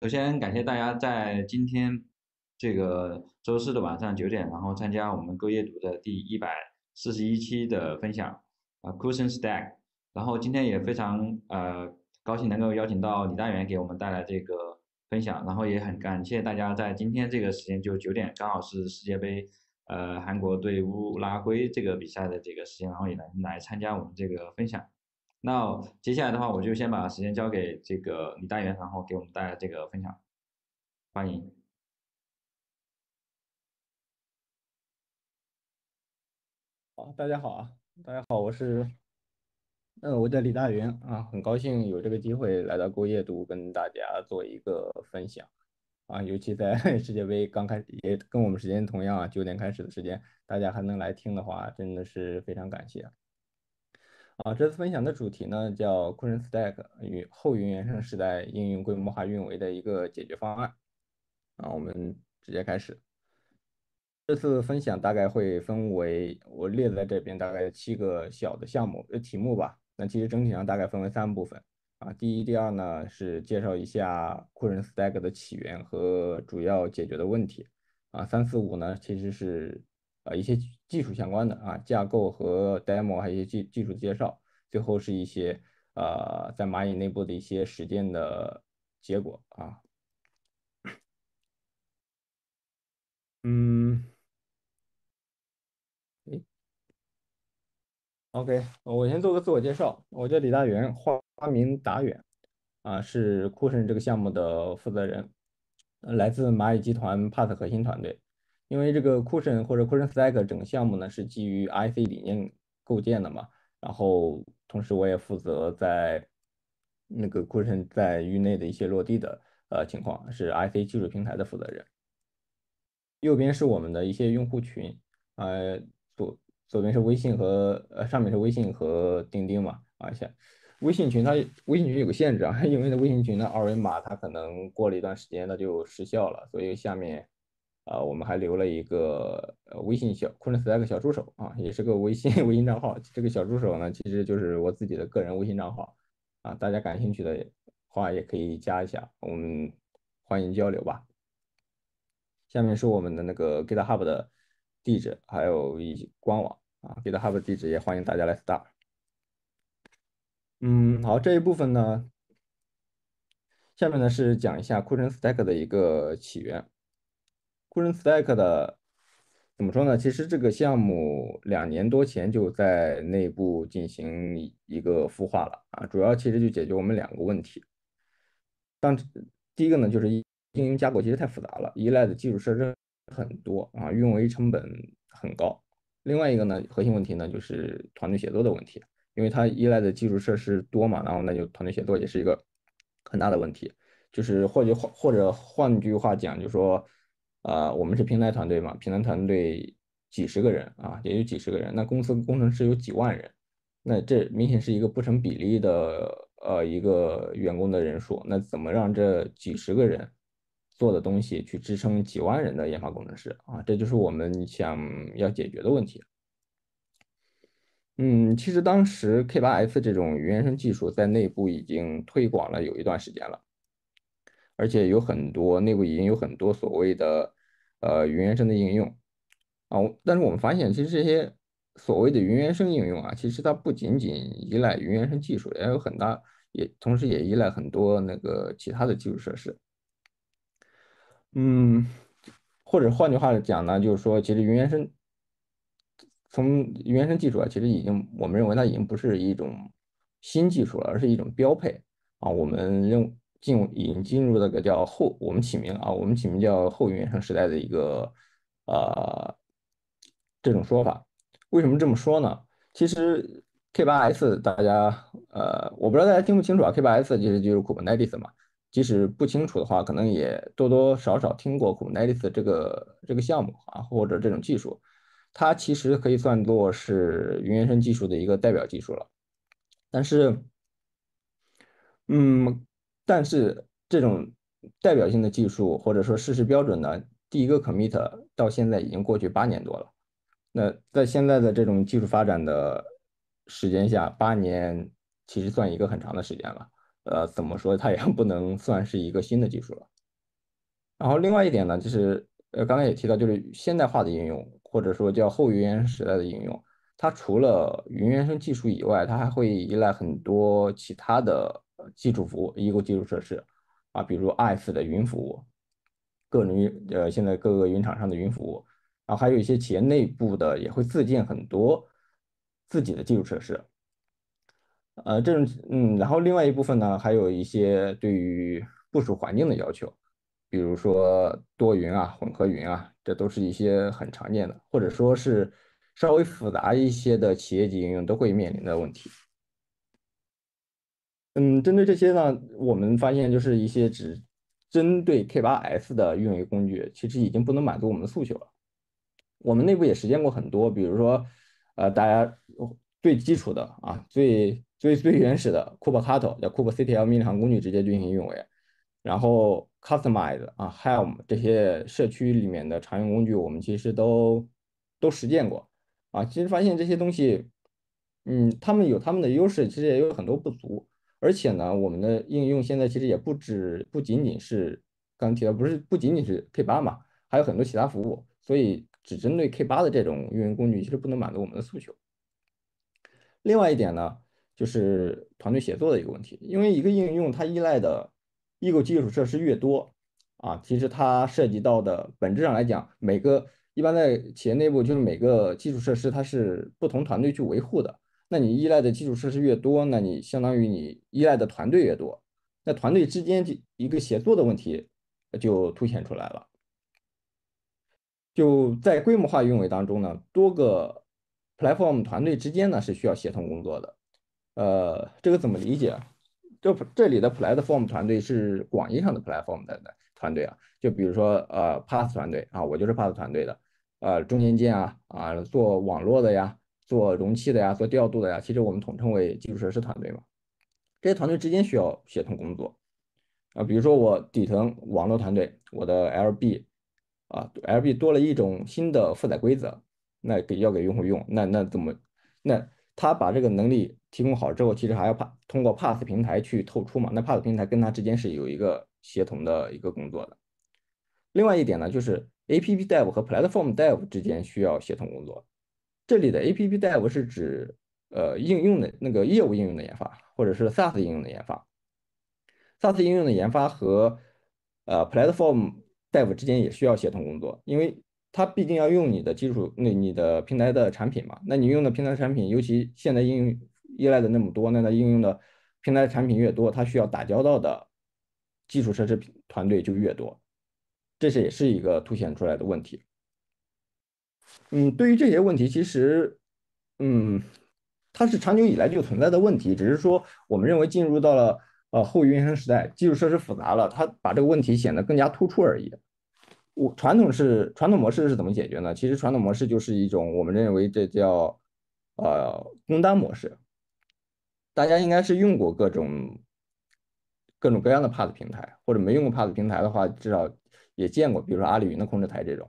首先感谢大家在今天这个周四的晚上九点，然后参加我们“歌阅读”的第一百四十一期的分享啊，Cushion Stack。然后今天也非常呃高兴能够邀请到李大元给我们带来这个分享，然后也很感谢大家在今天这个时间就九点，刚好是世界杯呃韩国对乌拉圭这个比赛的这个时间，然后也能来参加我们这个分享。那接下来的话，我就先把时间交给这个李大元，然后给我们大家这个分享。欢迎。好，大家好啊，大家好，我是，嗯，我叫李大元啊，很高兴有这个机会来到过夜读，跟大家做一个分享。啊，尤其在 世界杯刚开始，也跟我们时间同样啊，九点开始的时间，大家还能来听的话，真的是非常感谢。啊，这次分享的主题呢叫“库神 Stack” 与后云原生时代应用规模化运维的一个解决方案。啊，我们直接开始。这次分享大概会分为，我列在这边大概有七个小的项目，呃，题目吧。那其实整体上大概分为三部分。啊，第一、第二呢是介绍一下库神 Stack 的起源和主要解决的问题。啊，三四五呢其实是啊一些。技术相关的啊，架构和 demo，还有一些技技术的介绍。最后是一些呃，在蚂蚁内部的一些实践的结果啊。嗯，哎，OK，我先做个自我介绍，我叫李大元，花名达远啊，是酷盛这个项目的负责人，来自蚂蚁集团 Pass 核心团队。因为这个 Cushion 或者 Cushion Stack 整个项目呢是基于 IC 理念构建的嘛，然后同时我也负责在那个 Cushion 在域内的一些落地的呃情况，是 IC 技术平台的负责人。右边是我们的一些用户群，呃左左边是微信和呃上面是微信和钉钉嘛，而且微信群它微信群有个限制啊，因为的微信群的二维码它可能过了一段时间它就失效了，所以下面。啊，我们还留了一个呃微信小库存 stack 小助手啊，也是个微信 微信账号。这个小助手呢，其实就是我自己的个人微信账号啊，大家感兴趣的话也可以加一下，我们欢迎交流吧。下面是我们的那个 GitHub 的地址，还有一官网啊，GitHub 地址也欢迎大家来 star。嗯，好，这一部分呢，下面呢是讲一下库存 stack 的一个起源。无 n stack 的怎么说呢？其实这个项目两年多前就在内部进行一个孵化了啊，主要其实就解决我们两个问题。当第一个呢，就是运营架构其实太复杂了，依赖的基础设施很多啊，运维成本很高。另外一个呢，核心问题呢就是团队协作的问题，因为它依赖的基础设施多嘛，然后那就团队协作也是一个很大的问题。就是或者或或者换句话讲，就是说。呃，我们是平台团队嘛？平台团队几十个人啊，也就几十个人。那公司工程师有几万人，那这明显是一个不成比例的呃一个员工的人数。那怎么让这几十个人做的东西去支撑几万人的研发工程师啊？这就是我们想要解决的问题。嗯，其实当时 K8S 这种云原生技术在内部已经推广了有一段时间了，而且有很多内部已经有很多所谓的。呃，云原生的应用啊，但是我们发现，其实这些所谓的云原生应用啊，其实它不仅仅依赖云原生技术，也有很大，也同时也依赖很多那个其他的基础设施。嗯，或者换句话讲呢，就是说，其实云原生从云原生技术啊，其实已经我们认为它已经不是一种新技术了，而是一种标配啊，我们认。进已经进入那个叫后，我们起名啊，我们起名叫后云原生时代的一个呃这种说法。为什么这么说呢？其实 K 八 S 大家呃，我不知道大家听不清楚啊。K 八 S 其实就是 Kubernetes 嘛。即使不清楚的话，可能也多多少少听过 Kubernetes 这个这个项目啊，或者这种技术。它其实可以算作是云原生技术的一个代表技术了。但是，嗯。但是这种代表性的技术，或者说事实标准呢，第一个 commit 到现在已经过去八年多了。那在现在的这种技术发展的时间下，八年其实算一个很长的时间了。呃，怎么说它也不能算是一个新的技术了。然后另外一点呢，就是呃，刚才也提到，就是现代化的应用，或者说叫后云原生时代的应用，它除了云原生技术以外，它还会依赖很多其他的。基础服务，一个基础设施，啊，比如 AWS 的云服务，各种云，呃，现在各个云厂商的云服务，然后还有一些企业内部的也会自建很多自己的基础设施。呃，这种，嗯，然后另外一部分呢，还有一些对于部署环境的要求，比如说多云啊、混合云啊，这都是一些很常见的，或者说是稍微复杂一些的企业级应用都会面临的问题。嗯，针对这些呢，我们发现就是一些只针对 K8s 的运维工具，其实已经不能满足我们的诉求了。我们内部也实践过很多，比如说，呃，大家最基础的啊，最最最原始的 k u b e c a t a l o 叫 KubeCTL 命令行工具直接进行运维，然后 Customize 啊，Helm 这些社区里面的常用工具，我们其实都都实践过啊。其实发现这些东西，嗯，他们有他们的优势，其实也有很多不足。而且呢，我们的应用现在其实也不止不仅仅是刚提到，不是不仅仅是 K8 嘛，还有很多其他服务，所以只针对 K8 的这种运营工具其实不能满足我们的诉求。另外一点呢，就是团队协作的一个问题，因为一个应用它依赖的异构基础设施越多，啊，其实它涉及到的本质上来讲，每个一般在企业内部就是每个基础设施它是不同团队去维护的。那你依赖的基础设施越多，那你相当于你依赖的团队越多，那团队之间这一个协作的问题就凸显出来了。就在规模化运维当中呢，多个 platform 团队之间呢是需要协同工作的。呃，这个怎么理解？这这里的 platform 团队是广义上的 platform 的团队啊，就比如说呃，pass 团队啊，我就是 pass 团队的，呃，中间件啊啊，做网络的呀。做容器的呀，做调度的呀，其实我们统称为基础设施团队嘛。这些团队之间需要协同工作啊，比如说我底层网络团队，我的 LB 啊，LB 多了一种新的负载规则，那给要给用户用，那那怎么，那他把这个能力提供好之后，其实还要 pass 通过 p a s s 平台去透出嘛。那 p a s s 平台跟他之间是有一个协同的一个工作的。另外一点呢，就是 APP Dev 和 Platform Dev 之间需要协同工作。这里的 A P P Dev 是指，呃，应用的那个业务应用的研发，或者是 S A a S 应用的研发。S A S 应用的研发和呃 Platform Dev 之间也需要协同工作，因为它毕竟要用你的基础、那你的平台的产品嘛。那你用的平台产品，尤其现在应用依赖的那么多，那它应用的平台产品越多，它需要打交道的基础设施团队就越多。这是也是一个凸显出来的问题。嗯，对于这些问题，其实，嗯，它是长久以来就存在的问题，只是说我们认为进入到了呃后云原生时代，基础设施复杂了，它把这个问题显得更加突出而已。我传统是传统模式是怎么解决呢？其实传统模式就是一种我们认为这叫呃工单模式，大家应该是用过各种各种各样的 PAAS 平台，或者没用过 PAAS 平台的话，至少也见过，比如说阿里云的控制台这种。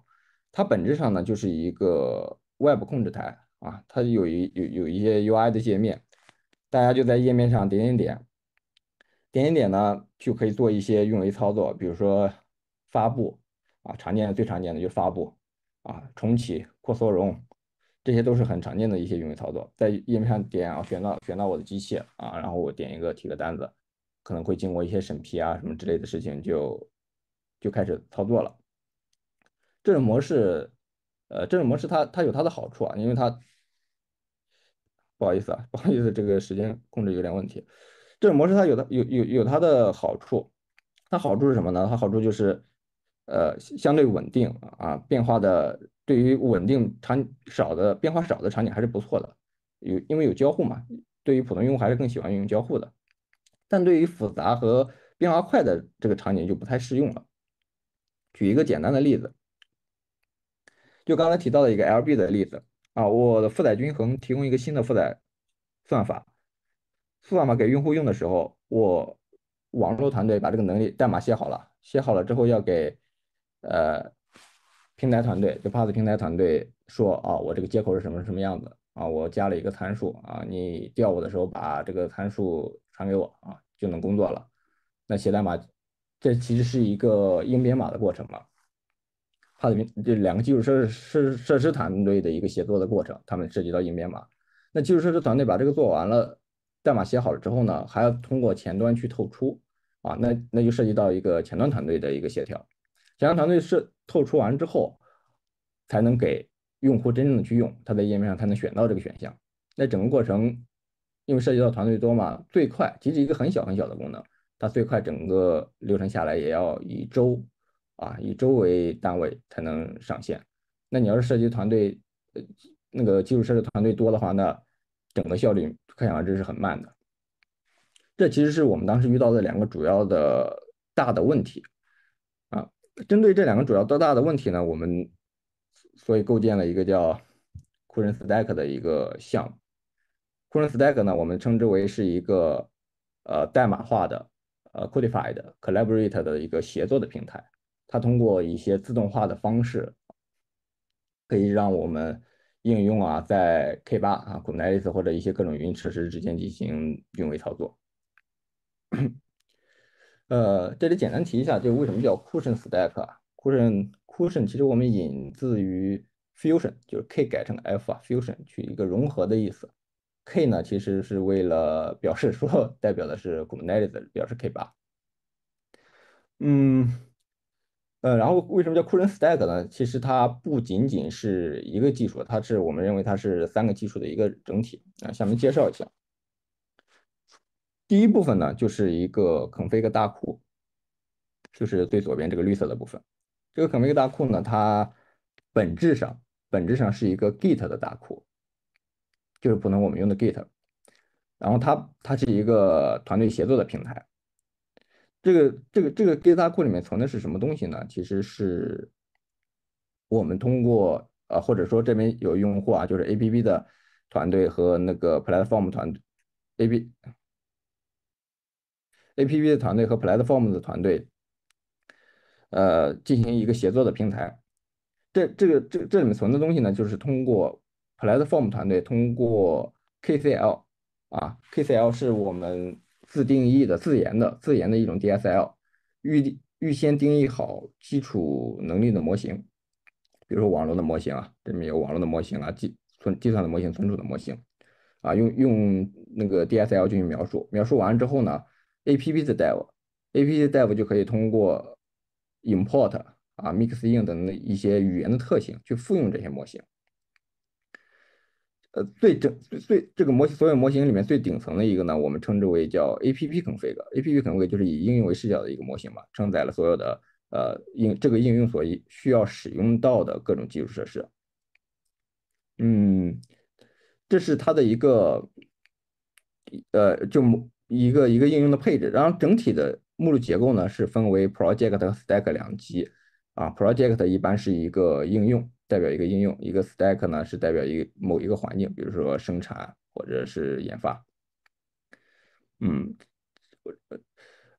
它本质上呢就是一个 Web 控制台啊，它有一有有一些 UI 的界面，大家就在页面上点点点，点点点呢就可以做一些运维操作，比如说发布啊，常见的最常见的就是发布啊，重启、扩缩容，这些都是很常见的一些运维操作，在页面上点啊，选到选到我的机器啊，然后我点一个提个单子，可能会经过一些审批啊什么之类的事情，就就开始操作了。这种模式，呃，这种模式它它有它的好处啊，因为它，不好意思啊，不好意思，这个时间控制有点问题。这种模式它有的有有有它的好处，它好处是什么呢？它好处就是，呃，相对稳定啊，变化的对于稳定场少的、变化少的场景还是不错的。有因为有交互嘛，对于普通用户还是更喜欢用交互的，但对于复杂和变化快的这个场景就不太适用了。举一个简单的例子。就刚才提到的一个 LB 的例子啊，我的负载均衡提供一个新的负载算法，算法给用户用的时候，我网络团队把这个能力代码写好了，写好了之后要给呃平台团队，就 p a s s 平台团队说啊，我这个接口是什么什么样子啊，我加了一个参数啊，你调我的时候把这个参数传给我啊，就能工作了。那写代码，这其实是一个硬编码的过程嘛。它的这两个基础设施设施团队的一个协作的过程，他们涉及到硬编码。那基础设施团队把这个做完了，代码写好了之后呢，还要通过前端去透出，啊，那那就涉及到一个前端团队的一个协调。前端团队是透出完之后，才能给用户真正的去用，他在页面上才能选到这个选项。那整个过程，因为涉及到团队多嘛，最快即使一个很小很小的功能，它最快整个流程下来也要一周。啊，以周为单位才能上线。那你要是设计团队，呃，那个基础设施团队多的话，那整个效率可想而知是很慢的。这其实是我们当时遇到的两个主要的大的问题。啊，针对这两个主要的大的问题呢，我们所以构建了一个叫库人 stack 的一个项目。库人 stack 呢，我们称之为是一个呃代码化的呃 codified collaborate 的一个协作的平台。它通过一些自动化的方式，可以让我们应用啊，在 K8 啊、Kubernetes 或者一些各种云设施之间进行运维操作。呃，这里简单提一下，就为什么叫 Cushion Stack 啊？Cushion Cushion 其实我们引自于 Fusion，就是 K 改成 F 啊，Fusion 取一个融合的意思。K 呢，其实是为了表示说，代表的是 Kubernetes，表示 K8。嗯。呃，然后为什么叫 c o r n s Stack 呢？其实它不仅仅是一个技术，它是我们认为它是三个技术的一个整体。啊，下面介绍一下。第一部分呢，就是一个 Config 大库，就是最左边这个绿色的部分。这个 Config 大库呢，它本质上本质上是一个 Git 的大库，就是普通我们用的 Git。然后它它是一个团队协作的平台。这个这个这个 g i t h u b 库里面存的是什么东西呢？其实是我们通过啊，或者说这边有用户啊，就是 APP 的团队和那个 Platform 团队，A B A P P 的团队和 Platform 的团队，呃，进行一个协作的平台。这这个这这里面存的东西呢，就是通过 Platform 团队通过 K C L 啊，K C L 是我们。自定义的、自研的、自研的一种 DSL，预预先定义好基础能力的模型，比如说网络的模型啊，这里面有网络的模型啊、计存计算的模型、存储的模型，啊，用用那个 DSL 进行描述，描述完之后呢，APP 的 DEV，APP 的 DEV 就可以通过 import 啊、mix in 等一些语言的特性去复用这些模型。呃，最整最最这个模型，所有模型里面最顶层的一个呢，我们称之为叫 A P P Config，A P P Config 就是以应用为视角的一个模型吧，承载了所有的呃应这个应用所需要使用到的各种基础设施。嗯，这是它的一个呃就一个一个应用的配置，然后整体的目录结构呢是分为 Project 和 Stack 两级啊，Project 一般是一个应用。代表一个应用，一个 stack 呢是代表一某一个环境，比如说生产或者是研发。嗯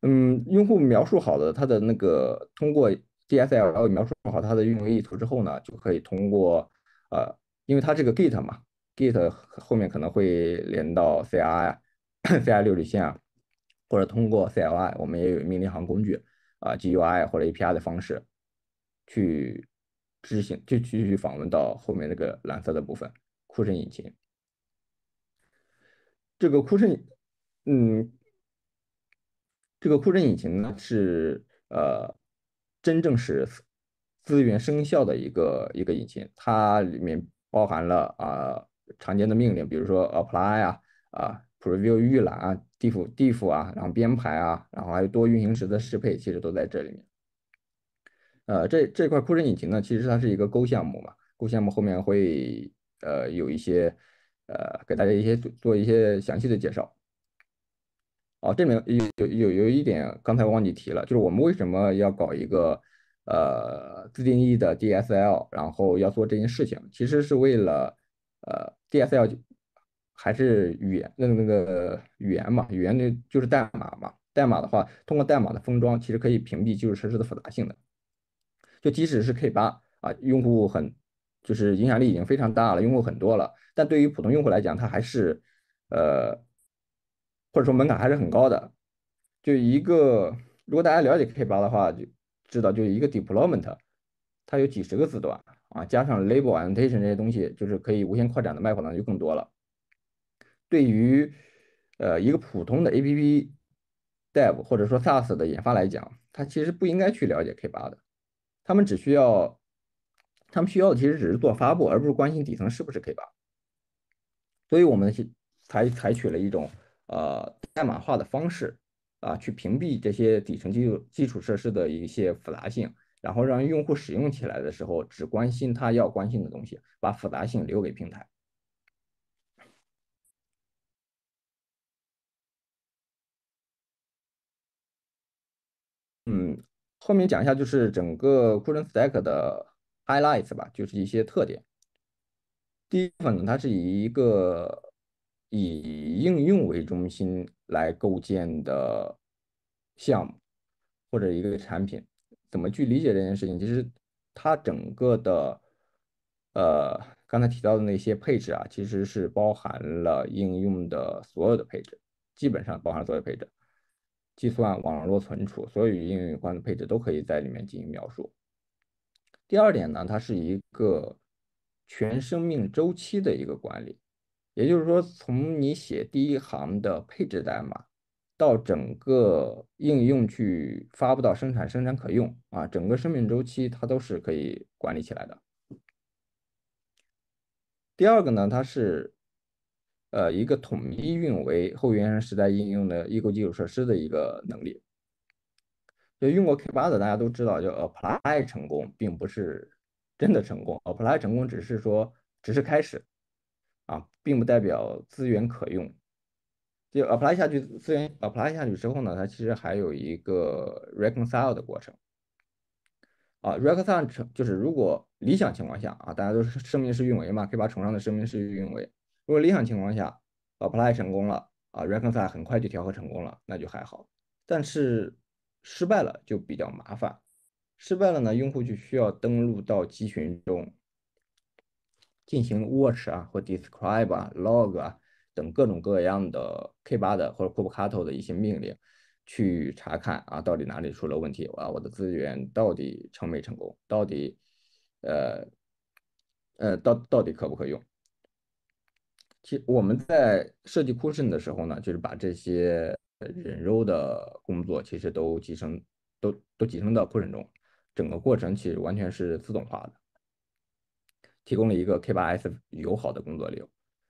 嗯，用户描述好的他的那个通过 DSL 描述好他的运维意图之后呢，就可以通过呃，因为他这个 Git 嘛，Git 后面可能会连到 CI 啊、CI 流水线啊，或者通过 CLI，我们也有命令行工具啊、GUI 或者 API 的方式去。执行就继续访问到后面那个蓝色的部分，库阵引擎。这个库阵，嗯，这个库阵引擎呢是呃，真正是资源生效的一个一个引擎，它里面包含了啊常见的命令，比如说 apply 呀，啊 preview 预览啊，diff diff 啊，然后编排啊，然后还有多运行时的适配，其实都在这里面。呃，这这块库神引擎呢，其实它是一个勾项目嘛，勾项目后面会呃有一些呃给大家一些做一些详细的介绍。哦，这里面有有有有一点刚才忘记提了，就是我们为什么要搞一个呃自定义的 DSL，然后要做这件事情，其实是为了呃 DSL 还是语言那个那个语言嘛，语言就是代码嘛，代码的话，通过代码的封装，其实可以屏蔽基础设施的复杂性的。就即使是 K 八啊，用户很就是影响力已经非常大了，用户很多了，但对于普通用户来讲，它还是呃或者说门槛还是很高的。就一个如果大家了解 K 八的话，就知道就一个 deployment，它有几十个字段啊，加上 label annotation 这些东西，就是可以无限扩展的，卖点就更多了。对于呃一个普通的 APP dev 或者说 SaaS 的研发来讲，它其实不应该去了解 K 八的。他们只需要，他们需要的其实只是做发布，而不是关心底层是不是 K 八。所以，我们采采取了一种呃代码化的方式啊，去屏蔽这些底层基础基础设施的一些复杂性，然后让用户使用起来的时候只关心他要关心的东西，把复杂性留给平台。嗯。后面讲一下，就是整个 k u s e a c k t 的 highlights 吧，就是一些特点。第一部分呢，它是以一个以应用为中心来构建的项目或者一个产品，怎么去理解这件事情？其实它整个的，呃，刚才提到的那些配置啊，其实是包含了应用的所有的配置，基本上包含了所有配置。计算网络存储，所有与应用有关的配置都可以在里面进行描述。第二点呢，它是一个全生命周期的一个管理，也就是说，从你写第一行的配置代码，到整个应用去发布到生产，生产可用啊，整个生命周期它都是可以管理起来的。第二个呢，它是。呃，一个统一运维后生时代应用的异构基础设施的一个能力。就用过 K8 的大家都知道，就 apply 成功，并不是真的成功，apply 成功只是说只是开始啊，并不代表资源可用。就 apply 下去资源，apply 下去之后呢，它其实还有一个 reconcile 的过程啊，reconcile 成就是如果理想情况下啊，大家都是声明式运维嘛，K8 崇尚的声明式运维。如果理想情况下 a p p l y 成功了啊，Reconcile 很快就调和成功了，那就还好。但是失败了就比较麻烦。失败了呢，用户就需要登录到集群中，进行 Watch 啊，或 Describe 啊，Log 啊等各种各样的 k 8的或者 k u b e r t e 的一些命令，去查看啊，到底哪里出了问题，啊，我的资源到底成没成功，到底，呃，呃，到到底可不可用？其实我们在设计 c u s h i o n 的时候呢，就是把这些人肉的工作其实都集成，都都集成到 c u h i o n 中，整个过程其实完全是自动化的，提供了一个 K8s 友好的工作流，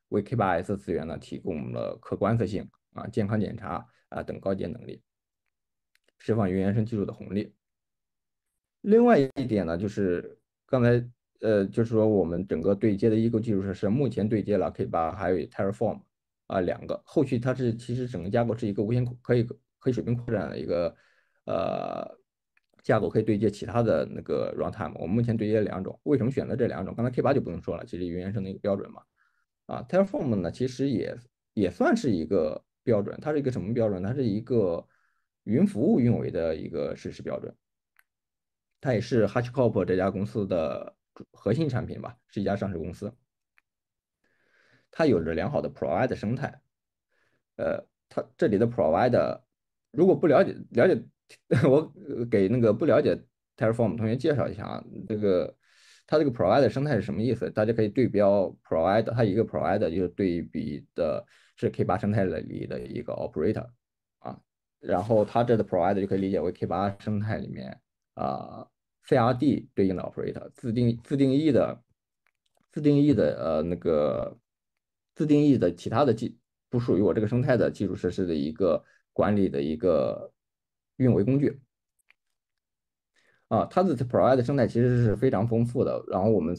为 K8s 资源呢提供了可观测性啊、健康检查啊等高阶能力，释放云原生技术的红利。另外一点呢，就是刚才。呃，就是说我们整个对接的一个基础设施，目前对接了 k 8还有 Terraform 啊，两个。后续它是其实整个架构是一个无限可以可以水平扩展的一个呃架构，可以对接其他的那个 Runtime。我们目前对接两种，为什么选择这两种？刚才 k 8就不用说了，其实云原生的一个标准嘛。啊，Terraform 呢，其实也也算是一个标准，它是一个什么标准？它是一个云服务运维的一个实施标准，它也是 HashiCorp 这家公司的。核心产品吧，是一家上市公司，它有着良好的 provider 生态。呃，它这里的 provider 如果不了解了解，我给那个不了解 terraform 同学介绍一下啊，这个它这个 provider 生态是什么意思？大家可以对标 provider，它一个 provider 就对比的是 k 8生态里的一个 operator 啊，然后它这的 provider 就可以理解为 k 8生态里面啊。CRD 对应的 operator 自定自定义的自定义的呃那个自定义的其他的技不属于我这个生态的基础设施的一个管理的一个运维工具啊，它的 p r o v i d e 的生态其实是非常丰富的，然后我们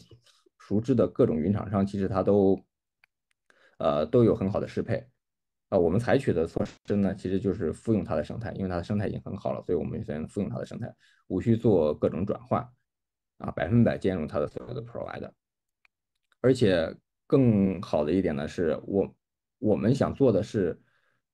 熟知的各种云厂商其实它都呃都有很好的适配。啊，我们采取的措施呢，其实就是复用它的生态，因为它的生态已经很好了，所以我们先复用它的生态，无需做各种转换，啊，百分百兼容它的所有的 provider。而且更好的一点呢，是我我们想做的是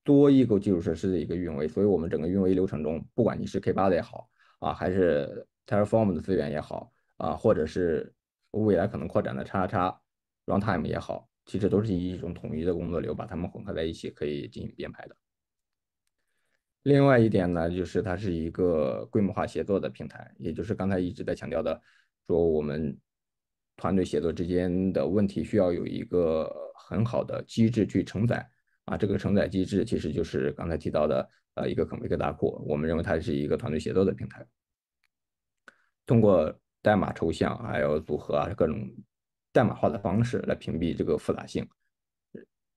多异构基础设施的一个运维，所以我们整个运维流程中，不管你是 K8 的也好，啊，还是 terraform 的资源也好，啊，或者是未来可能扩展的叉叉 runtime 也好。其实都是以一种统一的工作流把它们混合在一起，可以进行编排的。另外一点呢，就是它是一个规模化协作的平台，也就是刚才一直在强调的，说我们团队协作之间的问题需要有一个很好的机制去承载啊。这个承载机制其实就是刚才提到的，呃，一个可维护大库。我们认为它是一个团队协作的平台，通过代码抽象还有组合啊各种。代码化的方式来屏蔽这个复杂性，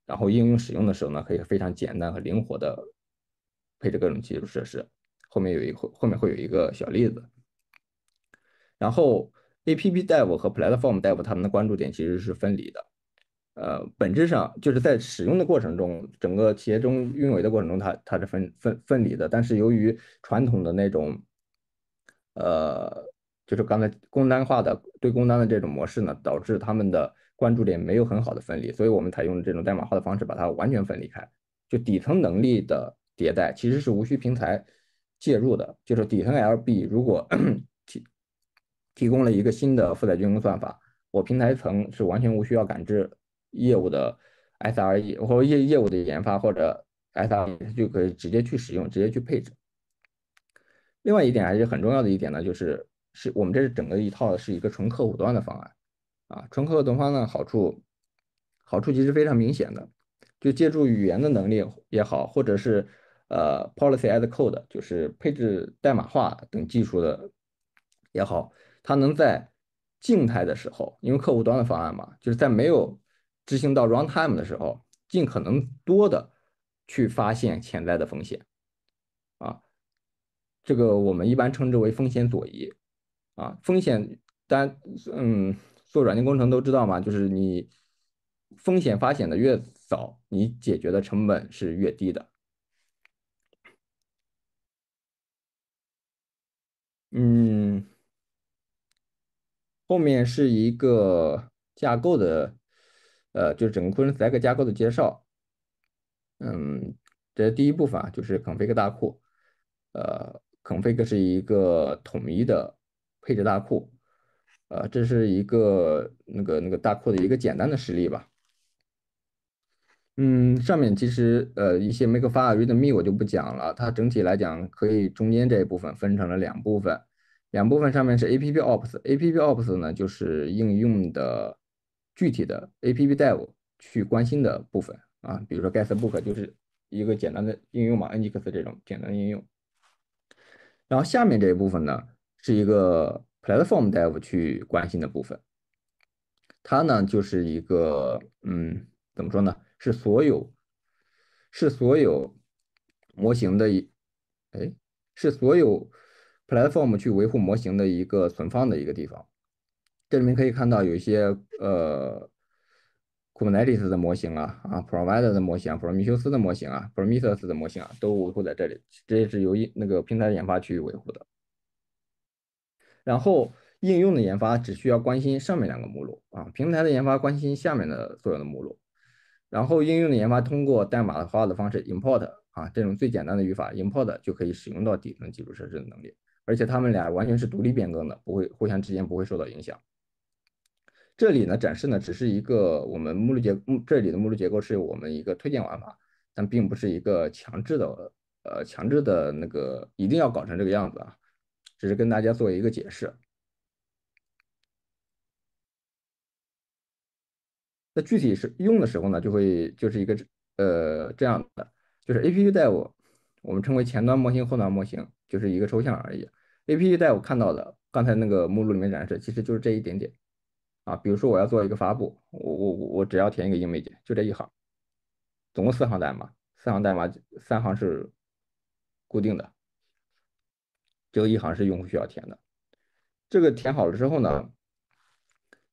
然后应用使用的时候呢，可以非常简单和灵活的配置各种基础设施。后面有一后后面会有一个小例子。然后，App Dev 和 Platform Dev 他们的关注点其实是分离的，呃，本质上就是在使用的过程中，整个企业中运维的过程中，它它是分分分离的。但是由于传统的那种，呃。就是刚才工单化的对工单的这种模式呢，导致他们的关注点没有很好的分离，所以我们采用这种代码化的方式把它完全分离开。就底层能力的迭代其实是无需平台介入的，就是底层 LB 如果 提提供了一个新的负载均衡算法，我平台层是完全无需要感知业务的 SRE 或者业业务的研发或者 SRE 就可以直接去使用，直接去配置。另外一点还是很重要的一点呢，就是。是我们这是整个一套是一个纯客户端的方案，啊，纯客户端方案好处，好处其实非常明显的，就借助语言的能力也好，或者是呃 policy at code，就是配置代码化等技术的也好，它能在静态的时候，因为客户端的方案嘛，就是在没有执行到 runtime 的时候，尽可能多的去发现潜在的风险，啊，这个我们一般称之为风险左移。啊，风险，单，嗯，做软件工程都知道嘛，就是你风险发现的越早，你解决的成本是越低的。嗯，后面是一个架构的，呃，就是整个库的三个架构的介绍。嗯，这是第一部分啊，就是 config 大库，呃，config 是一个统一的。配置大库，呃，这是一个那个那个大库的一个简单的实例吧。嗯，上面其实呃一些 make file read me 我就不讲了。它整体来讲可以中间这一部分分成了两部分，两部分上面是 app ops，app ops 呢就是应用的具体的 app dev 去关心的部分啊，比如说 guess book 就是一个简单的应用嘛，nginx 这种简单应用。然后下面这一部分呢。是一个 platform dev 去关心的部分，它呢就是一个，嗯，怎么说呢？是所有是所有模型的一，哎，是所有 platform 去维护模型的一个存放的一个地方。这里面可以看到有一些，呃，Kubernetes 的模型啊，啊，provider 的模型，Prometheus 的模型啊，Prometheus 的模型啊，都维护在这里，这也是由一那个平台研发去维护的。然后应用的研发只需要关心上面两个目录啊，平台的研发关心下面的所有的目录。然后应用的研发通过代码化的方式 import 啊，这种最简单的语法 import 就可以使用到底层基础设施的能力。而且他们俩完全是独立变更的，不会互相之间不会受到影响。这里呢展示呢只是一个我们目录结，目这里的目录结构是我们一个推荐玩法，但并不是一个强制的呃强制的那个一定要搞成这个样子啊。只是跟大家做一个解释。那具体是用的时候呢，就会就是一个呃这样的，就是 A P U 在我我们称为前端模型、后端模型，就是一个抽象而已。A P U 在我看到的刚才那个目录里面展示，其实就是这一点点啊。比如说我要做一个发布，我我我我只要填一个 image，就这一行，总共四行代码，四行代码三行是固定的。有一行是用户需要填的，这个填好了之后呢，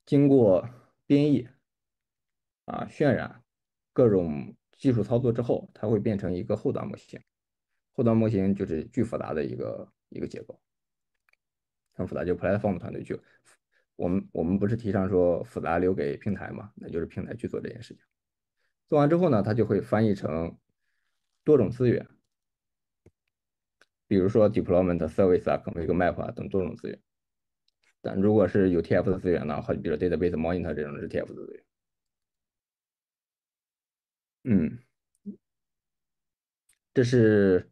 经过编译啊、渲染各种技术操作之后，它会变成一个后端模型。后端模型就是巨复杂的一个一个结构，很复杂。就 Platform 团队去。我们我们不是提倡说复杂留给平台嘛？那就是平台去做这件事情。做完之后呢，它就会翻译成多种资源。比如说 deployment、service 啊，config map 啊等多种资源，但如果是有 TF 的资源呢？好，比如 database、monitor 这种是 TF 的资源。嗯，这是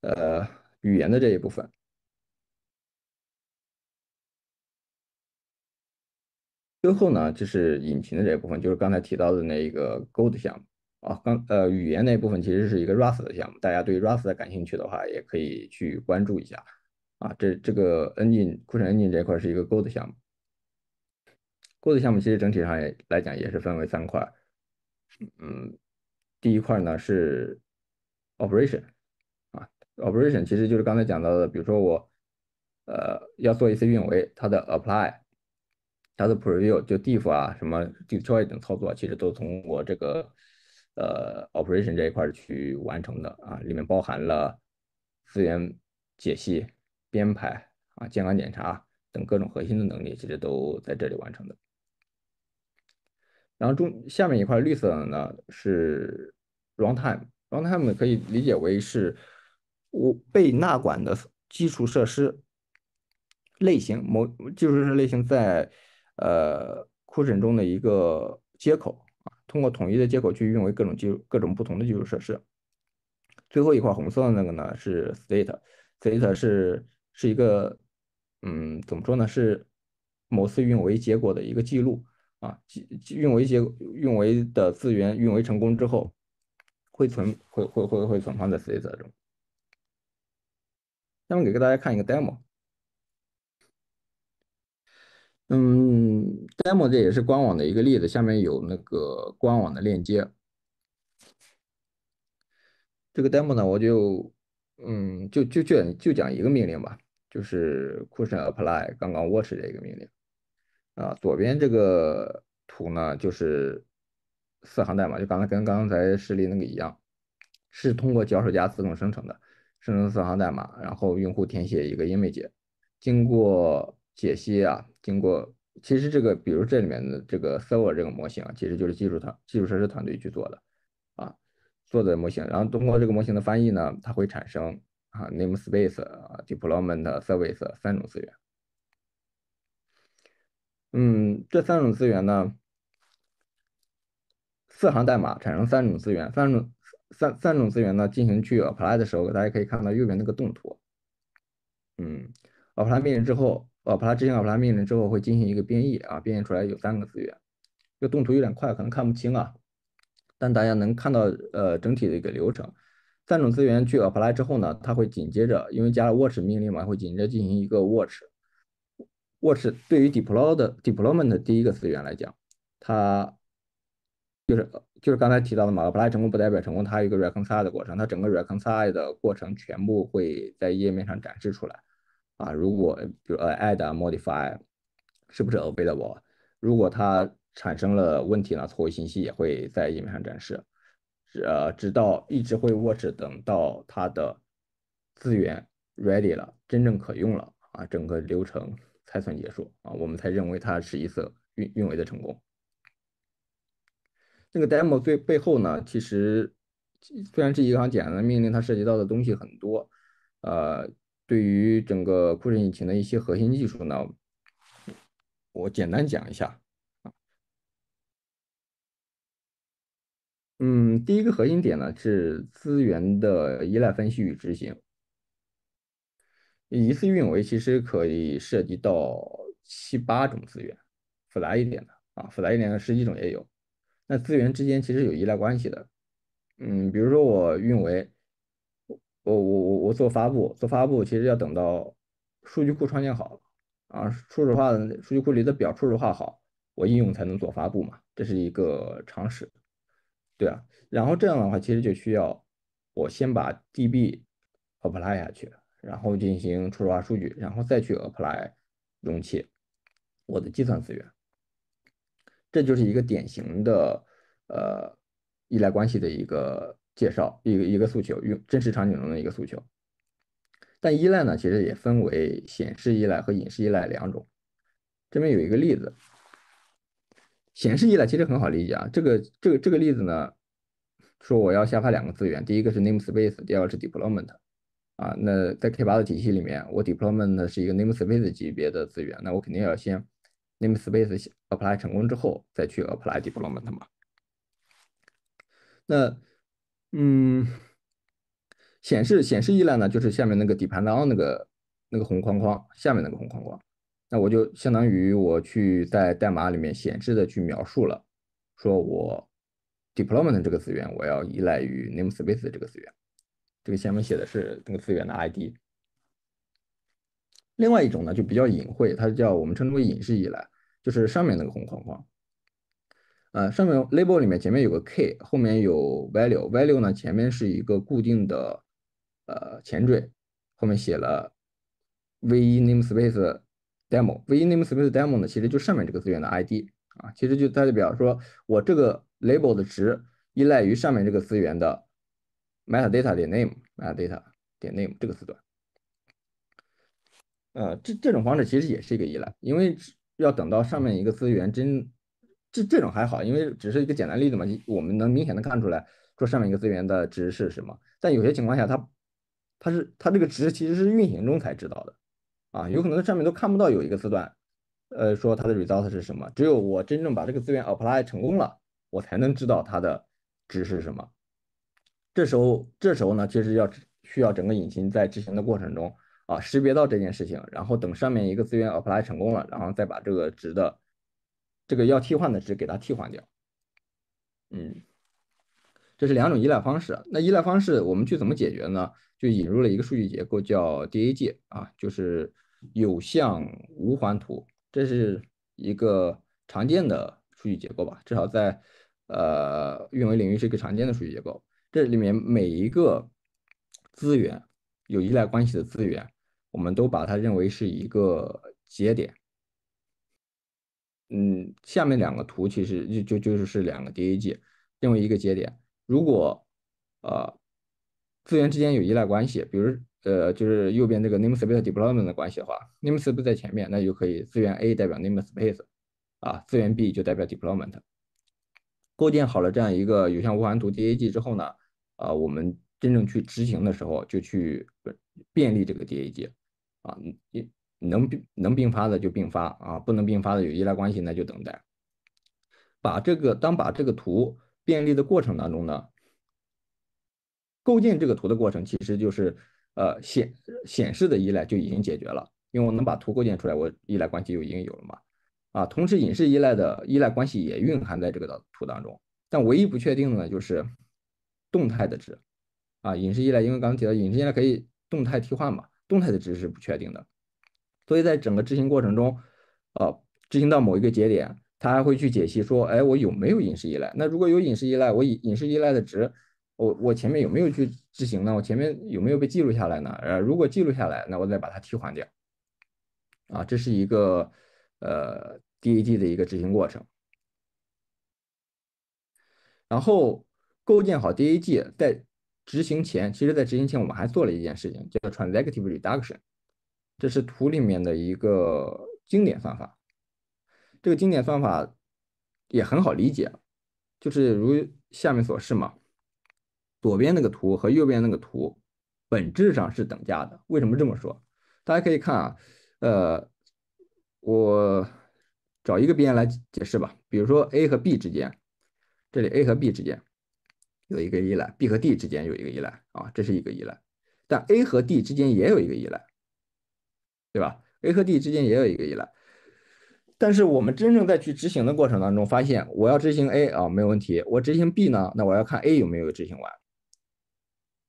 呃语言的这一部分。最后呢，就是引擎的这一部分，就是刚才提到的那一个 Go 的项目。啊，刚呃，语言那部分其实是一个 Rust 的项目，大家对 Rust 的感兴趣的话，也可以去关注一下。啊，这这个 Engine 库存 Engine 这一块是一个 Go 的项目，Go 的项目其实整体上也来讲也是分为三块。嗯，第一块呢是 Operation，啊，Operation 其实就是刚才讲到的，比如说我呃要做一次运维，它的 Apply、它的 Preview、就 Diff 啊什么 Destroy 等操作，其实都从我这个。呃，operation 这一块去完成的啊，里面包含了资源解析、编排啊、健康检查等各种核心的能力，其实都在这里完成的。然后中下面一块绿色的呢是 runtime，runtime 可以理解为是我被纳管的基础设施类型，某基础设施类型在呃库 n 中的一个接口。通过统一的接口去运维各种技各种不同的基础设施。最后一块红色的那个呢是 state，state 是是一个，嗯，怎么说呢？是某次运维结果的一个记录啊，运运维结运维的资源运维成功之后，会存会会会会存放在 state 中。下面给大家看一个 demo。嗯，demo 这也是官网的一个例子，下面有那个官网的链接。这个 demo 呢，我就嗯，就就就就讲一个命令吧，就是 c u s h i o n apply 刚刚 watch 这个命令。啊，左边这个图呢就是四行代码，就刚才跟刚才示例那个一样，是通过脚手架自动生成的，生成四行代码，然后用户填写一个 image，经过。解析啊，经过其实这个，比如这里面的这个 server 这个模型啊，其实就是技术团基础设施团队去做的啊，做的模型。然后通过这个模型的翻译呢，它会产生啊 namespace 啊 deployment service 三种资源。嗯，这三种资源呢，四行代码产生三种资源，三种三三种资源呢进行去 apply 的时候，大家可以看到右边那个动图。嗯，apply 命令之后。呃 a p p l y 执行 a p p l y 命令之后会进行一个编译啊，编译出来有三个资源。这个动图有点快，可能看不清啊，但大家能看到呃整体的一个流程。三种资源去 apply 之后呢，它会紧接着，因为加了 watch 命令嘛，会紧接着进行一个 watch。watch 对于 deploy 的 deployment 第一个资源来讲，它就是就是刚才提到的嘛，apply 成功不代表成功，它有一个 reconcile 的过程，它整个 reconcile 的过程全部会在页面上展示出来。啊，如果比如呃，add m o d i f y 是不是 available？如果它产生了问题呢，错误信息也会在页面上展示，呃，直到一直会 watch，等到它的资源 ready 了，真正可用了啊，整个流程才算结束啊，我们才认为它是一次运运维的成功。那个 demo 最背后呢，其实虽然这一行简单的命令，它涉及到的东西很多，呃。对于整个固件引擎的一些核心技术呢，我简单讲一下。嗯，第一个核心点呢是资源的依赖分析与执行。一次运维其实可以涉及到七八种资源，复杂一点的啊，复杂一点的十几种也有。那资源之间其实有依赖关系的。嗯，比如说我运维。我我我我做发布，做发布其实要等到数据库创建好啊，初始化的数据库里的表初始化好，我应用才能做发布嘛，这是一个常识，对啊。然后这样的话，其实就需要我先把 DB apply 下去，然后进行初始化数据，然后再去 apply 容器，我的计算资源，这就是一个典型的呃依赖关系的一个。介绍一个一个诉求，用真实场景中的一个诉求。但依赖呢，其实也分为显示依赖和隐式依赖两种。这边有一个例子，显示依赖其实很好理解啊。这个这个这个例子呢，说我要下发两个资源，第一个是 namespace，第二是 deployment。啊，那在 k 8的体系里面，我 deployment 是一个 namespace 级别的资源，那我肯定要先 namespace apply 成功之后，再去 apply deployment 嘛。那嗯，显示显示依赖呢，就是下面那个底盘当那个那个红框框下面那个红框框，那我就相当于我去在代码里面显示的去描述了，说我 deployment 这个资源我要依赖于 namespace 这个资源，这个下面写的是那个资源的 ID。另外一种呢就比较隐晦，它叫我们称之为隐式依赖，就是上面那个红框框。呃，上面 label 里面前面有个 k，后面有 value。value 呢，前面是一个固定的呃前缀，后面写了 v1 namespace demo。v1 namespace demo 呢，其实就上面这个资源的 id 啊，其实就它就表示说我这个 label 的值依赖于上面这个资源的 metadata 点 name metadata 点 name 这个字段。呃，这这种方式其实也是一个依赖，因为要等到上面一个资源真。这这种还好，因为只是一个简单例子嘛，我们能明显的看出来做上面一个资源的值是什么。但有些情况下，它，它是它这个值其实是运行中才知道的，啊，有可能上面都看不到有一个字段，呃，说它的 result 是什么，只有我真正把这个资源 apply 成功了，我才能知道它的值是什么。这时候，这时候呢，其实要需要整个引擎在执行的过程中啊，识别到这件事情，然后等上面一个资源 apply 成功了，然后再把这个值的。这个要替换的值给它替换掉，嗯，这是两种依赖方式。那依赖方式我们去怎么解决呢？就引入了一个数据结构叫 DAG 啊，就是有向无环图，这是一个常见的数据结构吧？至少在呃运维领域是一个常见的数据结构。这里面每一个资源有依赖关系的资源，我们都把它认为是一个节点。嗯，下面两个图其实就就就是两个 DAG，因为一个节点，如果呃资源之间有依赖关系，比如呃就是右边这个 namespace deployment 的关系的话，namespace 在前面，那就可以资源 A 代表 namespace，啊资源 B 就代表 deployment。构建好了这样一个有向无环图 DAG 之后呢，啊我们真正去执行的时候就去便利这个 DAG，啊你。能并能并发的就并发啊，不能并发的有依赖关系那就等待。把这个当把这个图便利的过程当中呢，构建这个图的过程其实就是呃显显示的依赖就已经解决了，因为我能把图构建出来，我依赖关系就已经有了嘛。啊，同时隐式依赖的依赖关系也蕴含在这个图当中，但唯一不确定的呢就是动态的值啊，隐式依赖因为刚刚提到隐式依赖可以动态替换嘛，动态的值是不确定的。所以在整个执行过程中，呃，执行到某一个节点，他还会去解析说，哎，我有没有饮食依赖？那如果有饮食依赖，我饮饮食依赖的值，我我前面有没有去执行呢？我前面有没有被记录下来呢？呃，如果记录下来，那我再把它替换掉。啊，这是一个呃 DAG 的一个执行过程。然后构建好 DAG，在执行前，其实在执行前我们还做了一件事情，叫 t r a n s a c t i v e reduction。这是图里面的一个经典算法，这个经典算法也很好理解，就是如下面所示嘛，左边那个图和右边那个图本质上是等价的。为什么这么说？大家可以看啊，呃，我找一个边来解释吧，比如说 A 和 B 之间，这里 A 和 B 之间有一个依赖，B 和 D 之间有一个依赖啊，这是一个依赖，但 A 和 D 之间也有一个依赖。对吧？A 和 D 之间也有一个依赖，但是我们真正在去执行的过程当中，发现我要执行 A 啊，没问题。我执行 B 呢，那我要看 A 有没有执行完，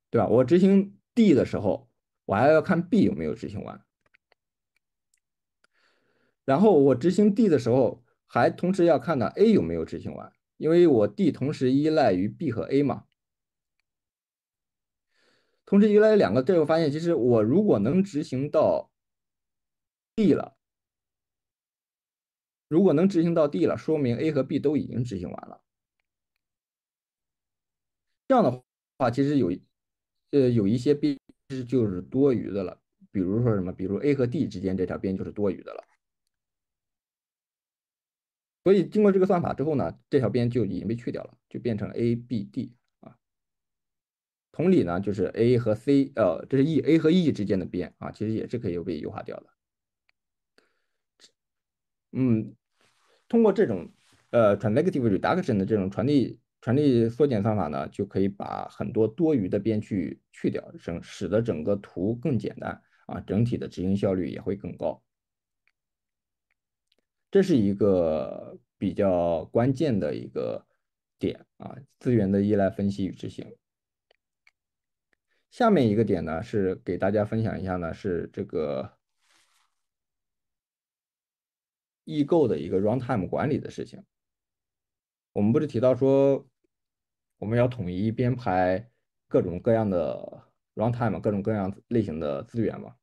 对吧？我执行 D 的时候，我还要看 B 有没有执行完。然后我执行 D 的时候，还同时要看到 A 有没有执行完，因为我 D 同时依赖于 B 和 A 嘛。同时依赖两个，最后发现其实我如果能执行到。d 了，如果能执行到 d 了，说明 a 和 b 都已经执行完了。这样的话，其实有呃有一些边是就是多余的了，比如说什么，比如 a 和 d 之间这条边就是多余的了。所以经过这个算法之后呢，这条边就已经被去掉了，就变成 a b d 啊。同理呢，就是 a 和 c 呃，这是 e a 和 e 之间的边啊，其实也是可以被优化掉的。嗯，通过这种呃 transitive reduction 的这种传递传递缩减算法呢，就可以把很多多余的边去去掉，省使得整个图更简单啊，整体的执行效率也会更高。这是一个比较关键的一个点啊，资源的依赖分析与执行。下面一个点呢，是给大家分享一下呢，是这个。异构的一个 runtime 管理的事情，我们不是提到说我们要统一编排各种各样的 runtime，各种各样类型的资源吗？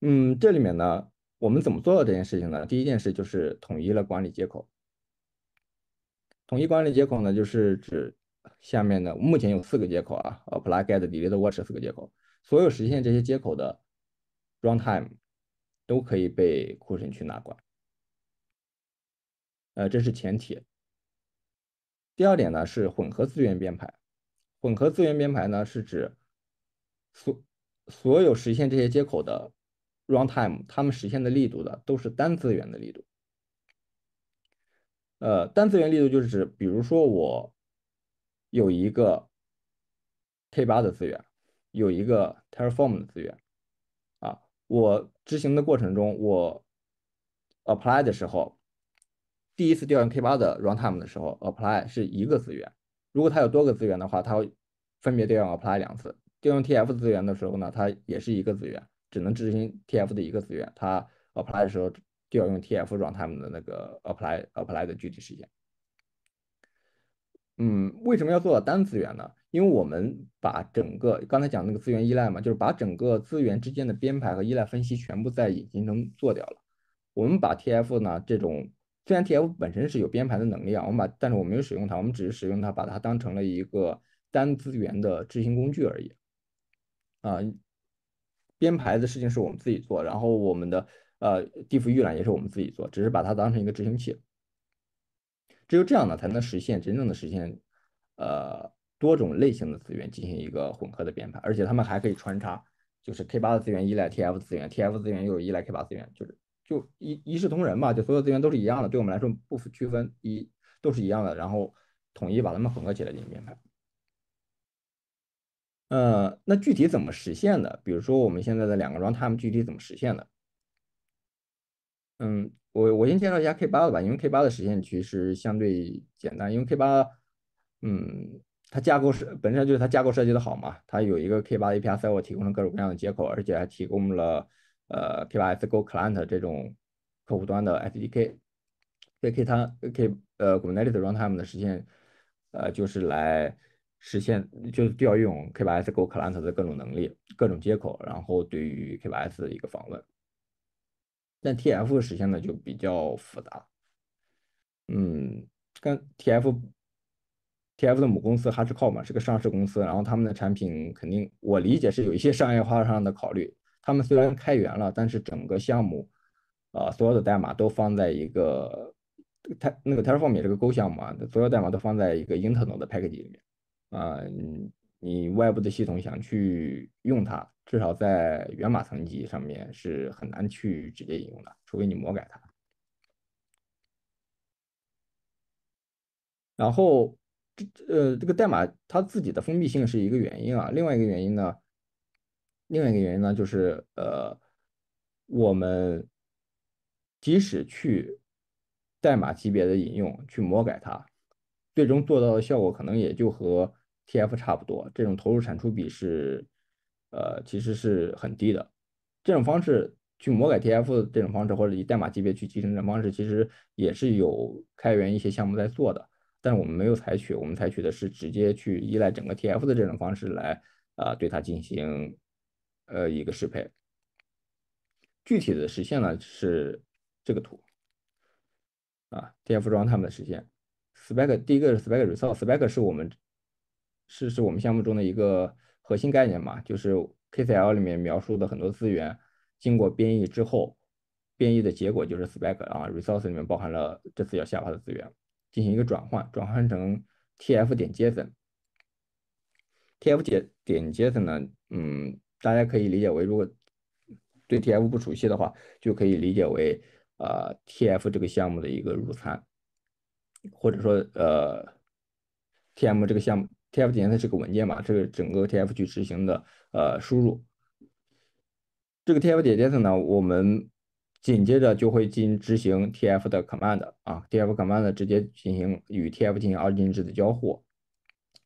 嗯，这里面呢，我们怎么做到这件事情呢？第一件事就是统一了管理接口。统一管理接口呢，就是指下面的目前有四个接口啊，a p p l y get delete watch 四个接口，所有实现这些接口的 runtime。都可以被库神去拿管，呃，这是前提。第二点呢是混合资源编排，混合资源编排呢是指所所有实现这些接口的 runtime，它们实现的力度的都是单资源的力度。呃，单资源力度就是指，比如说我有一个 k 8的资源，有一个 terraform 的资源。我执行的过程中，我 apply 的时候，第一次调用 K 八的 runtime 的时候，apply 是一个资源。如果它有多个资源的话，它分别调用 apply 两次。调用 TF 资源的时候呢，它也是一个资源，只能执行 TF 的一个资源。它 apply 的时候调用 TF runtime 的那个 apply apply 的具体时间。嗯，为什么要做单资源呢？因为我们把整个刚才讲那个资源依赖嘛，就是把整个资源之间的编排和依赖分析全部在引擎中做掉了。我们把 TF 呢，这种虽然 TF 本身是有编排的能力啊，我们把，但是我没有使用它，我们只是使用它，把它当成了一个单资源的执行工具而已。啊，编排的事情是我们自己做，然后我们的呃地服预览也是我们自己做，只是把它当成一个执行器。只有这样呢，才能实现真正的实现，呃。多种类型的资源进行一个混合的编排，而且他们还可以穿插，就是 K 八的资源依赖 T F 的资源，T F 资源又依赖 K 八资源，就是就一一视同仁吧，就所有资源都是一样的，对我们来说不区分一都是一样的，然后统一把它们混合起来进行编排。呃，那具体怎么实现的？比如说我们现在的两个 Runtime 具体怎么实现的？嗯，我我先介绍一下 K 八的吧，因为 K 八的实现其实相对简单，因为 K 八，嗯。它架构是，本身就是它架构设计的好嘛？它有一个 K 八 API，所以我提供了各种各样的接口，而且还提供了呃 K 八 S Go Client 这种客户端的 SDK。这 K 它 K 呃 Google t 的 Runtime 的实现呃就是来实现就是调用 K 八 S Go Client 的各种能力、各种接口，然后对于 K 八 S 的一个访问。但 TF 实现的就比较复杂，嗯，跟 TF。t F 的母公司 h a 靠 h i o 嘛是个上市公司，然后他们的产品肯定我理解是有一些商业化上的考虑。他们虽然开源了，但是整个项目啊，所有的代码都放在一个它那个 terraform 这个 Go 项目啊，所有代码都放在一个 internal 的 package 里面啊。你外部的系统想去用它，至少在源码层级上面是很难去直接引用的，除非你魔改它。然后。这呃，这个代码它自己的封闭性是一个原因啊，另外一个原因呢，另外一个原因呢就是呃，我们即使去代码级别的引用去魔改它，最终做到的效果可能也就和 TF 差不多，这种投入产出比是呃其实是很低的。这种方式去魔改 TF 这种方式，或者以代码级别去集成这种方式，其实也是有开源一些项目在做的。但我们没有采取，我们采取的是直接去依赖整个 TF 的这种方式来啊对它进行呃一个适配。具体的实现呢是这个图啊 TF 装他们的实现 spec 第一个是 spec resource spec 是我们是是我们项目中的一个核心概念嘛，就是 KCL 里面描述的很多资源经过编译之后编译的结果就是 spec 啊 resource 里面包含了这次要下发的资源。进行一个转换，转换成 T F 点 Json，T F 点点 Json 呢，嗯，大家可以理解为，如果对 T F 不熟悉的话，就可以理解为，呃，T F 这个项目的一个入参，或者说，呃，T M 这个项目，T F 点 Json 是个文件嘛？这个整个 T F 去执行的，呃，输入，这个 T F 点 Json 呢，我们。紧接着就会进行执行 TF 的 command 啊，TF command 直接进行与 TF 进行二进制的交互，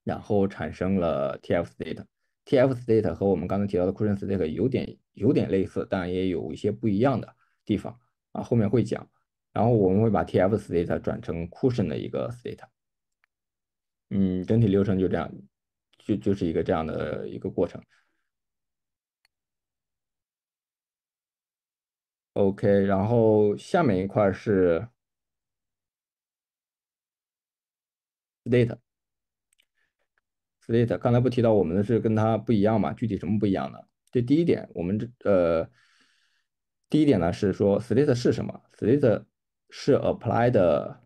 然后产生了 TF state。TF state 和我们刚才提到的 cushion state 有点有点类似，但也有一些不一样的地方啊，后面会讲。然后我们会把 TF state 转成 cushion 的一个 state。嗯，整体流程就这样，就就是一个这样的一个过程。OK，然后下面一块是，state，state 刚才不提到我们的是跟它不一样嘛？具体什么不一样呢？这第一点，我们这呃，第一点呢是说，state 是什么？state 是 apply 的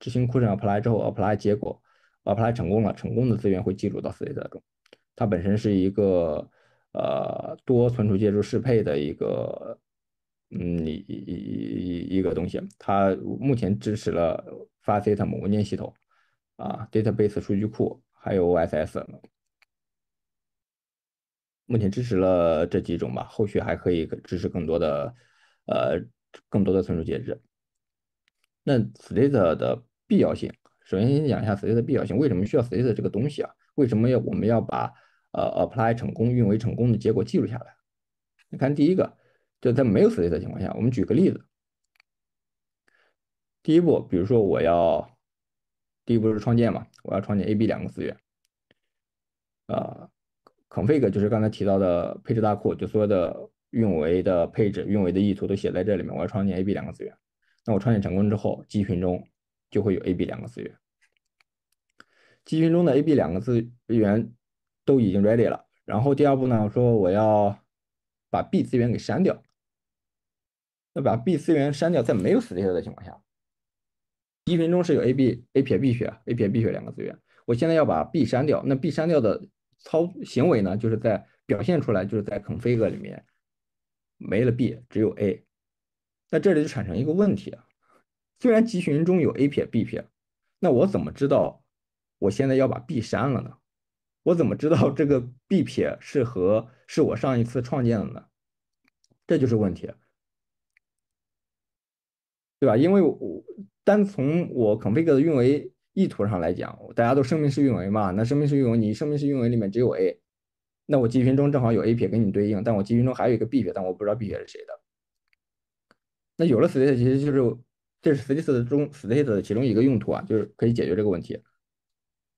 执行库存 apply 之后，apply 结果，apply 成功了，成功的资源会记录到 state 中。它本身是一个呃多存储介质适配的一个。嗯，一一一一一个东西，它目前支持了 Fastetm 文件系统啊，Database 数据库，还有 o s s 目前支持了这几种吧，后续还可以支持更多的，呃，更多的存储介质。那 State 的必要性，首先先讲一下 State 的必要性，为什么需要 State 这个东西啊？为什么要我们要把呃 Apply 成功、运维成功的结果记录下来？你看第一个。就在没有死力的情况下，我们举个例子。第一步，比如说我要，第一步是创建嘛，我要创建 A、B 两个资源。啊，config 就是刚才提到的配置大库，就所有的运维的配置、运维的意图都写在这里面。我要创建 A、B 两个资源，那我创建成功之后，集群中就会有 A、B 两个资源。集群中的 A、B 两个资源都已经 ready 了。然后第二步呢，我说我要把 B 资源给删掉。把 B 资源删掉，在没有 state 的情况下，集群中是有 A、B、A 撇、B 撇、A 撇、B 撇两个资源。我现在要把 B 删掉，那 B 删掉的操行为呢，就是在表现出来就是在 config 里面没了 B，只有 A。那这里就产生一个问题啊，虽然集群中有 A 撇、B 撇，那我怎么知道我现在要把 B 删了呢？我怎么知道这个 B 撇是和是我上一次创建的呢？这就是问题。对吧？因为我单从我 Config 的运维意图上来讲，大家都声明式运维嘛，那声明式运维你声明式运维里面只有 A，那我集群中正好有 A' 撇跟你对应，但我集群中还有一个 B'，撇，但我不知道 B' 撇是谁的。那有了 State，其实就是这是 State 中 State 的其中一个用途啊，就是可以解决这个问题。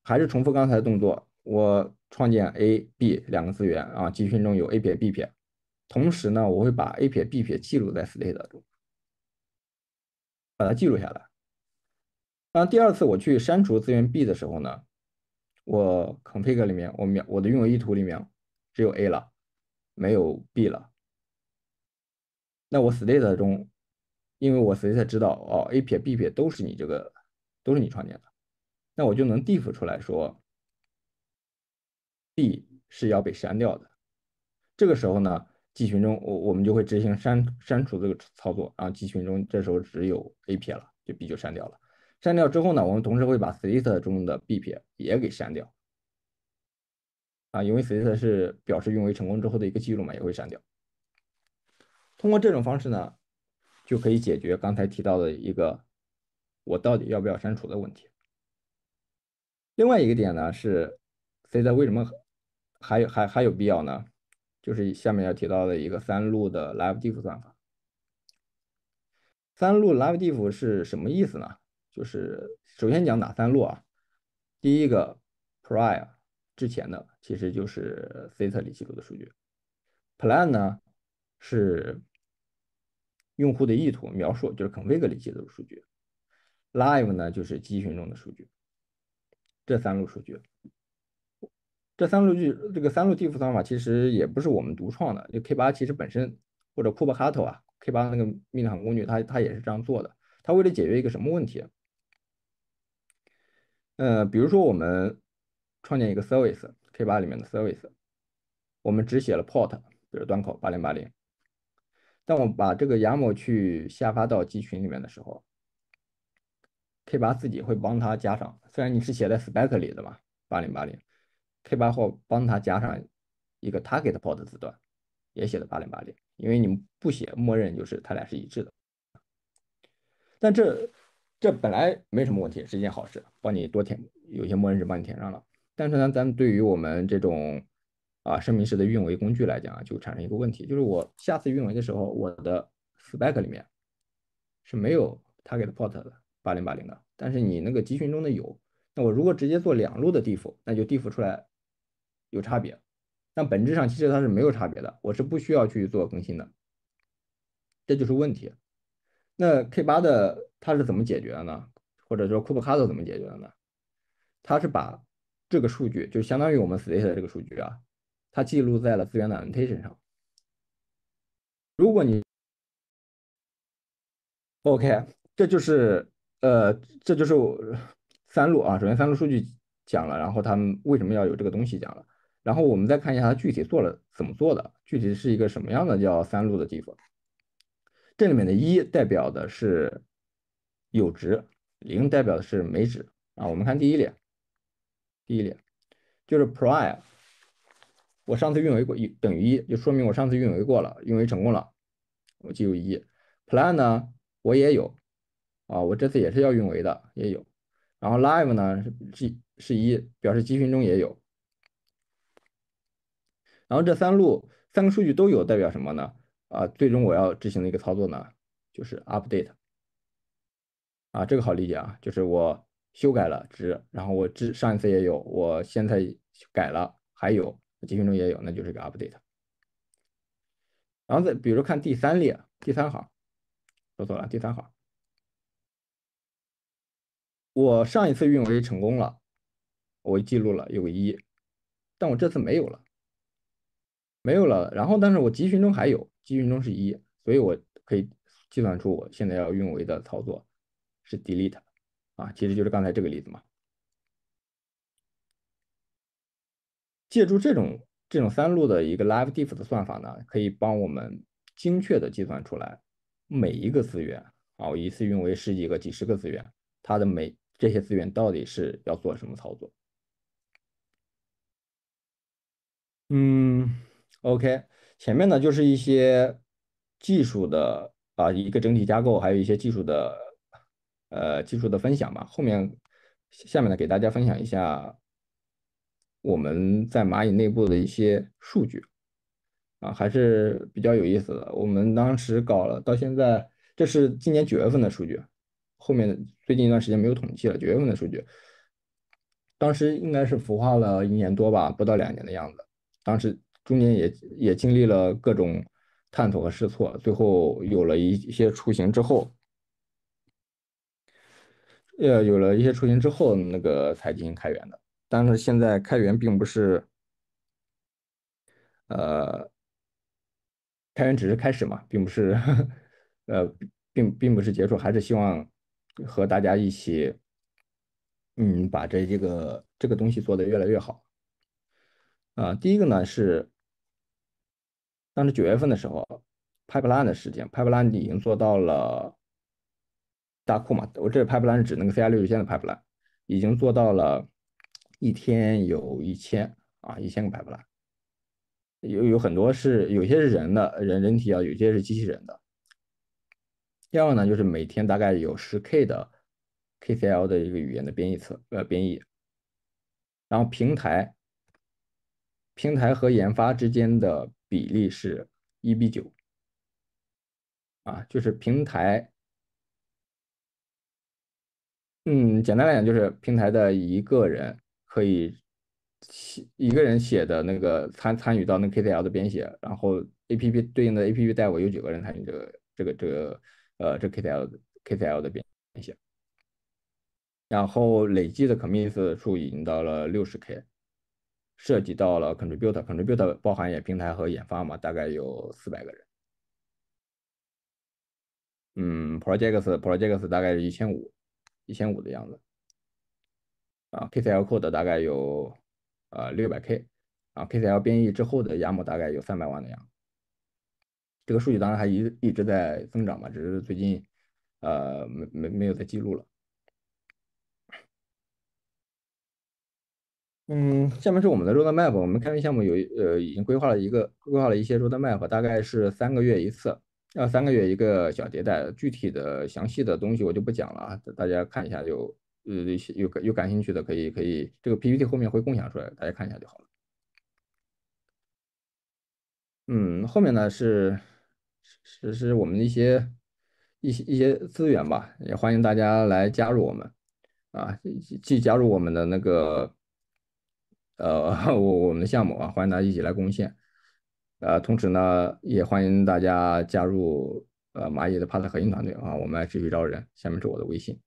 还是重复刚才的动作，我创建 A、B 两个资源啊，集群中有 A'、撇、B'，撇，同时呢，我会把 A'、撇、B' 撇记录在 State 中。把它记录下来。那第二次我去删除资源 B 的时候呢，我 config 里面我描我的用有意图里面只有 A 了，没有 B 了。那我 state 中，因为我 state 知道哦，A 撇 B 撇都是你这个都是你创建的，那我就能 diff 出来说 B 是要被删掉的。这个时候呢。集群中，我我们就会执行删删除这个操作，然后集群中这时候只有 a 撇了，就 b 就删掉了。删掉之后呢，我们同时会把 set 中的 b 撇也给删掉啊，因为 set 是表示运维成功之后的一个记录嘛，也会删掉。通过这种方式呢，就可以解决刚才提到的一个我到底要不要删除的问题。另外一个点呢是，set 为什么还还还有必要呢？就是下面要提到的一个三路的 Live Diff 算法。三路 Live Diff 是什么意思呢？就是首先讲哪三路啊？第一个 Prior 之前的，其实就是 C 端里记录的数据。Plan 呢，是用户的意图描述，就是 Config 里记录的数据。Live 呢，就是集群中的数据。这三路数据。这三路据这个三路递复算法其实也不是我们独创的，就 K 八其实本身或者 KubeHato 啊，K 八那个命令行工具，它它也是这样做的。它为了解决一个什么问题？呃，比如说我们创建一个 service，K 八里面的 service，我们只写了 port，比如端口八零八零，但我把这个 yaml 去下发到机群里面的时候，K 八自己会帮它加上，虽然你是写在 spec 里的嘛，八零八零。k 8号帮他加上一个他给的 port 字段，也写的8080，因为你不写，默认就是它俩是一致的。但这这本来没什么问题，是一件好事，帮你多填，有些默认值帮你填上了。但是呢，咱们对于我们这种啊声明式的运维工具来讲，就产生一个问题，就是我下次运维的时候，我的 spec 里面是没有他给的 port 的8080的，但是你那个集群中的有。那我如果直接做两路的 diff，那就 diff 出来。有差别，但本质上其实它是没有差别的，我是不需要去做更新的，这就是问题。那 K 八的它是怎么解决的呢？或者说 c u b e c a d 怎么解决的呢？它是把这个数据就相当于我们 State 的这个数据啊，它记录在了资源的 Annotation 上。如果你 OK，这就是呃这就是 三路啊，首先三路数据讲了，然后他们为什么要有这个东西讲了。然后我们再看一下它具体做了怎么做的，具体是一个什么样的叫三路的地方。这里面的一代表的是有值，零代表的是没值啊。我们看第一列，第一列就是 prior，我上次运维过一等于一，就说明我上次运维过了，运维成功了，我记住一。plan 呢我也有啊，我这次也是要运维的，也有。然后 live 呢是是是一，表示集群中也有。然后这三路三个数据都有，代表什么呢？啊，最终我要执行的一个操作呢，就是 update。啊，这个好理解啊，就是我修改了值，然后我之上一次也有，我现在改了，还有集群中也有，那就是个 update。然后再比如看第三列第三行，说错了，第三行，我上一次运维成功了，我记录了有个一，但我这次没有了。没有了，然后但是我集群中还有，集群中是一，所以我可以计算出我现在要运维的操作是 delete，啊，其实就是刚才这个例子嘛。借助这种这种三路的一个 live diff 的算法呢，可以帮我们精确的计算出来每一个资源，啊，我一次运维十几个、几十个资源，它的每这些资源到底是要做什么操作？嗯。OK，前面呢就是一些技术的啊，一个整体架构，还有一些技术的呃技术的分享吧。后面下面呢给大家分享一下我们在蚂蚁内部的一些数据啊，还是比较有意思的。我们当时搞了，到现在这是今年九月份的数据，后面最近一段时间没有统计了。九月份的数据，当时应该是孵化了一年多吧，不到两年的样子，当时。中间也也经历了各种探索和试错，最后有了一些雏形之后，呃，有了一些雏形之后，那个才进行开源的。但是现在开源并不是，呃，开源只是开始嘛，并不是，呃，并并不是结束，还是希望和大家一起，嗯，把这这个这个东西做得越来越好。啊，第一个呢是。当时九月份的时候，Pipeline 的时间，Pipeline 已经做到了大库嘛？我这个 Pipeline 指那个 C I 六水线的 Pipeline，已经做到了一天有一千啊，一千个 Pipeline，有有很多是有些是人的，人人体啊，有些是机器人的。第二呢，就是每天大概有十 K 的 K C L 的一个语言的编译测呃编译，然后平台平台和研发之间的。比例是一比九啊，就是平台，嗯，简单来讲就是平台的一个人可以写一个人写的那个参参与到那 KTL 的编写，然后 APP 对应的 APP 代我有九个人参与这个这个这个呃这 KTL KTL 的编编写，然后累计的 commit 数已经到了六十 k。涉及到了 contributor，contributor 包含也平台和研发嘛，大概有四百个人。嗯，projects projects 大概是一千五，一千五的样子。啊，KCL code 大概有呃六百 K，啊 KCL 编译之后的码大概有三百万的子。这个数据当然还一一直在增长嘛，只是最近呃没没没有在记录了。嗯，下面是我们的 roadmap。我们开源项目有呃，已经规划了一个规划了一些 roadmap，大概是三个月一次，要三个月一个小迭代。具体的详细的东西我就不讲了啊，大家看一下就。呃，有有感兴趣的可以可以，这个 PPT 后面会共享出来，大家看一下就好了。嗯，后面呢是是是我们的一些一些一些资源吧，也欢迎大家来加入我们啊，既加入我们的那个。呃，我我们的项目啊，欢迎大家一起来贡献。呃，同时呢，也欢迎大家加入呃蚂蚁的帕特核心团队啊，我们来继续招人。下面是我的微信。